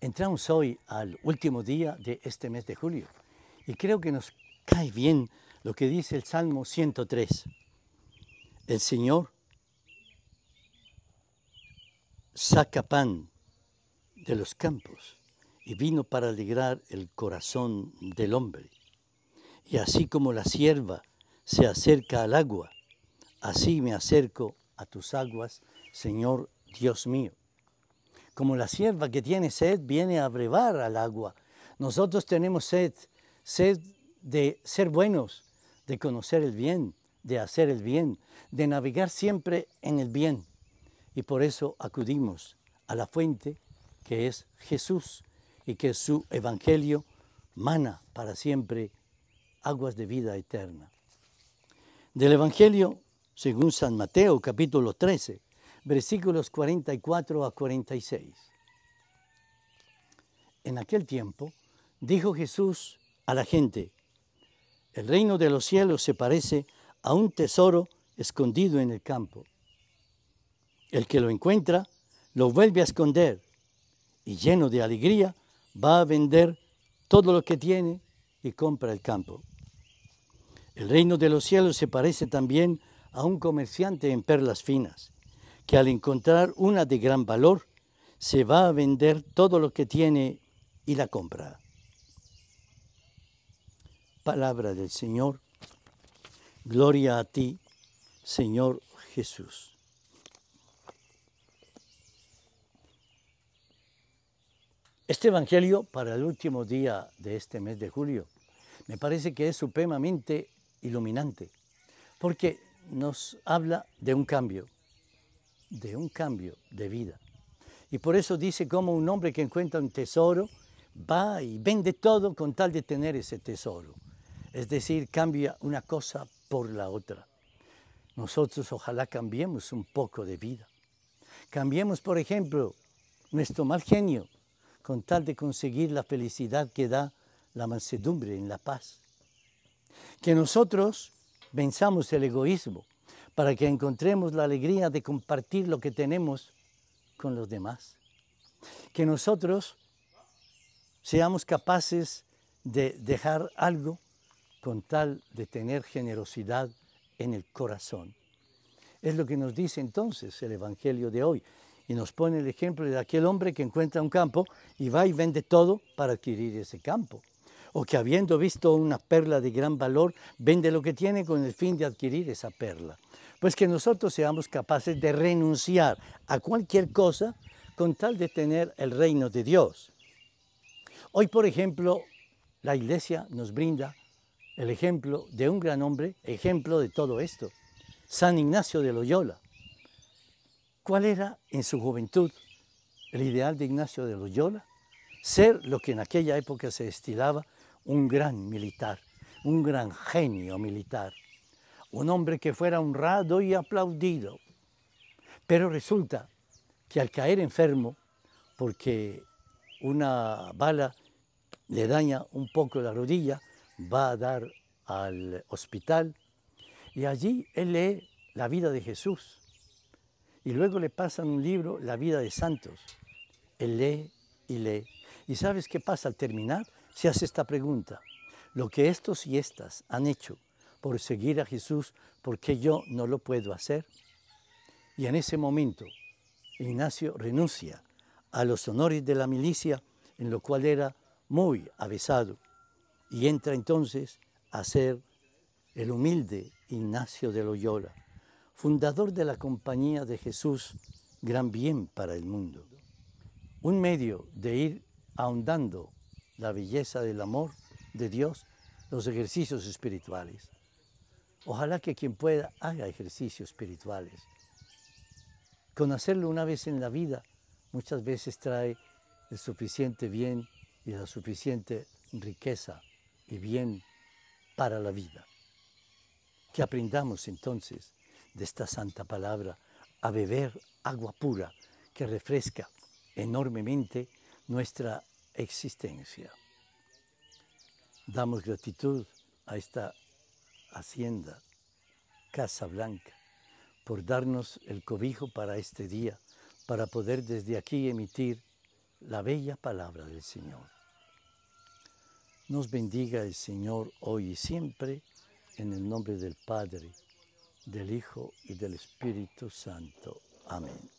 Entramos hoy al último día de este mes de julio y creo que nos cae bien lo que dice el Salmo 103. El Señor saca pan de los campos y vino para alegrar el corazón del hombre. Y así como la sierva se acerca al agua, así me acerco a tus aguas, Señor Dios mío como la sierva que tiene sed viene a brevar al agua. Nosotros tenemos sed, sed de ser buenos, de conocer el bien, de hacer el bien, de navegar siempre en el bien. Y por eso acudimos a la fuente que es Jesús y que su evangelio mana para siempre aguas de vida eterna. Del evangelio, según San Mateo capítulo 13, versículos 44 a 46. En aquel tiempo dijo Jesús a la gente, el reino de los cielos se parece a un tesoro escondido en el campo. El que lo encuentra lo vuelve a esconder y lleno de alegría va a vender todo lo que tiene y compra el campo. El reino de los cielos se parece también a un comerciante en perlas finas que al encontrar una de gran valor, se va a vender todo lo que tiene y la compra. Palabra del Señor. Gloria a ti, Señor Jesús. Este Evangelio para el último día de este mes de julio me parece que es supremamente iluminante porque nos habla de un cambio de un cambio de vida. Y por eso dice como un hombre que encuentra un tesoro va y vende todo con tal de tener ese tesoro. Es decir, cambia una cosa por la otra. Nosotros ojalá cambiemos un poco de vida. Cambiemos, por ejemplo, nuestro mal genio con tal de conseguir la felicidad que da la mansedumbre en la paz. Que nosotros venzamos el egoísmo para que encontremos la alegría de compartir lo que tenemos con los demás. Que nosotros seamos capaces de dejar algo con tal de tener generosidad en el corazón. Es lo que nos dice entonces el Evangelio de hoy y nos pone el ejemplo de aquel hombre que encuentra un campo y va y vende todo para adquirir ese campo. O que habiendo visto una perla de gran valor, vende lo que tiene con el fin de adquirir esa perla. Pues que nosotros seamos capaces de renunciar a cualquier cosa con tal de tener el reino de Dios. Hoy, por ejemplo, la iglesia nos brinda el ejemplo de un gran hombre, ejemplo de todo esto, San Ignacio de Loyola. ¿Cuál era en su juventud el ideal de Ignacio de Loyola? Ser lo que en aquella época se estilaba un gran militar, un gran genio militar un hombre que fuera honrado y aplaudido. Pero resulta que al caer enfermo, porque una bala le daña un poco la rodilla, va a dar al hospital y allí él lee la vida de Jesús. Y luego le pasan un libro, La vida de santos. Él lee y lee. ¿Y sabes qué pasa? Al terminar, se hace esta pregunta. Lo que estos y estas han hecho por seguir a Jesús, porque yo no lo puedo hacer? Y en ese momento, Ignacio renuncia a los honores de la milicia, en lo cual era muy avesado, y entra entonces a ser el humilde Ignacio de Loyola, fundador de la Compañía de Jesús, gran bien para el mundo. Un medio de ir ahondando la belleza del amor de Dios, los ejercicios espirituales. Ojalá que quien pueda haga ejercicios espirituales. Con hacerlo una vez en la vida muchas veces trae el suficiente bien y la suficiente riqueza y bien para la vida. Que aprendamos entonces de esta santa palabra a beber agua pura que refresca enormemente nuestra existencia. Damos gratitud a esta Hacienda, Casa Blanca, por darnos el cobijo para este día, para poder desde aquí emitir la bella palabra del Señor. Nos bendiga el Señor hoy y siempre, en el nombre del Padre, del Hijo y del Espíritu Santo. Amén.